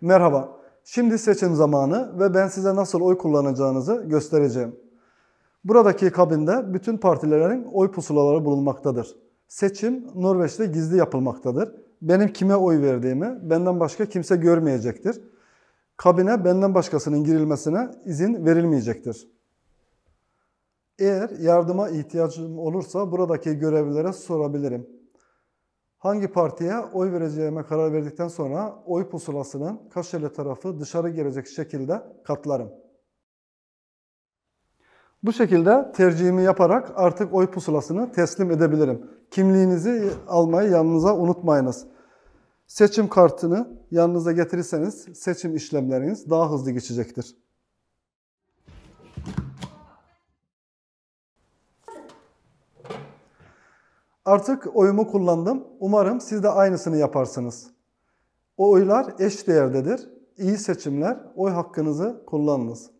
Merhaba, şimdi seçim zamanı ve ben size nasıl oy kullanacağınızı göstereceğim. Buradaki kabinde bütün partilerin oy pusulaları bulunmaktadır. Seçim Norveç'te gizli yapılmaktadır. Benim kime oy verdiğimi benden başka kimse görmeyecektir. Kabine benden başkasının girilmesine izin verilmeyecektir. Eğer yardıma ihtiyacım olursa buradaki görevlilere sorabilirim. Hangi partiye oy vereceğime karar verdikten sonra oy pusulasının kaşeli tarafı dışarı gelecek şekilde katlarım. Bu şekilde tercihimi yaparak artık oy pusulasını teslim edebilirim. Kimliğinizi almayı yanınıza unutmayınız. Seçim kartını yanınıza getirirseniz seçim işlemleriniz daha hızlı geçecektir. Artık oyumu kullandım. Umarım siz de aynısını yaparsınız. O oylar eş değerdedir. İyi seçimler, oy hakkınızı kullanınız.